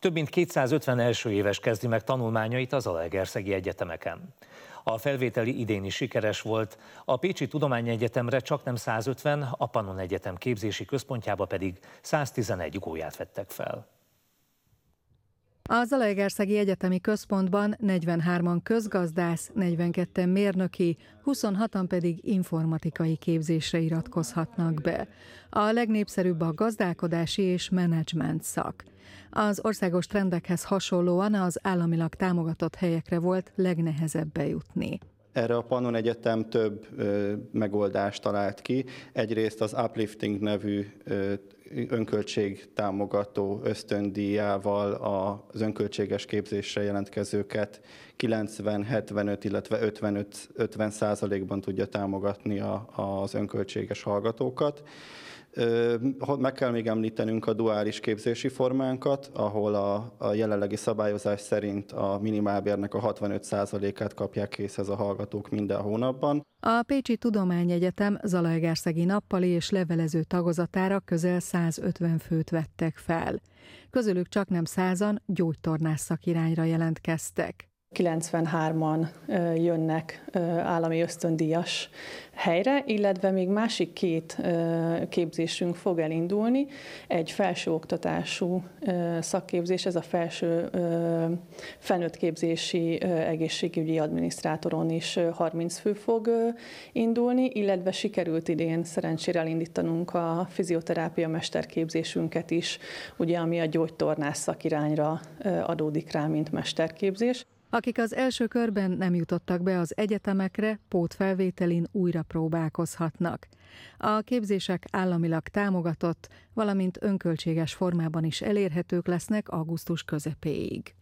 Több mint 250 első éves kezdi meg tanulmányait az Alegerszegi Egyetemeken. A felvételi idén is sikeres volt, a Pécsi Tudományegyetemre csak nem 150, a Pannon Egyetem képzési központjába pedig 111 gólyát vettek fel. A Zalaegerszegi Egyetemi Központban 43-an közgazdász, 42-en mérnöki, 26-an pedig informatikai képzésre iratkozhatnak be. A legnépszerűbb a gazdálkodási és menedzsment szak. Az országos trendekhez hasonlóan az államilag támogatott helyekre volt legnehezebb bejutni. Erre a Pannon Egyetem több ö, megoldást talált ki. Egyrészt az Uplifting nevű ö, önköltség támogató ösztöndíjával az önköltséges képzésre jelentkezőket 90, 75, illetve 55, 50 százalékban tudja támogatni a, az önköltséges hallgatókat. Meg kell még említenünk a duális képzési formánkat, ahol a, a jelenlegi szabályozás szerint a minimálbérnek a 65%-át kapják készhez a hallgatók minden hónapban. A Pécsi Tudományegyetem Zalaegerszegi nappali és levelező tagozatára közel 100 150 főt vettek fel. Közülük csak nem százan gyógytornász szakirányra jelentkeztek. 93-an jönnek állami ösztöndíjas helyre, illetve még másik két képzésünk fog elindulni. Egy felsőoktatású szakképzés, ez a felső felnőtt képzési egészségügyi adminisztrátoron is 30 fő fog indulni, illetve sikerült idén szerencsére elindítanunk a fizioterápia mesterképzésünket is, ugye ami a gyógytornás szakirányra adódik rá, mint mesterképzés. Akik az első körben nem jutottak be az egyetemekre, pótfelvételin újra próbálkozhatnak. A képzések államilag támogatott, valamint önköltséges formában is elérhetők lesznek augusztus közepéig.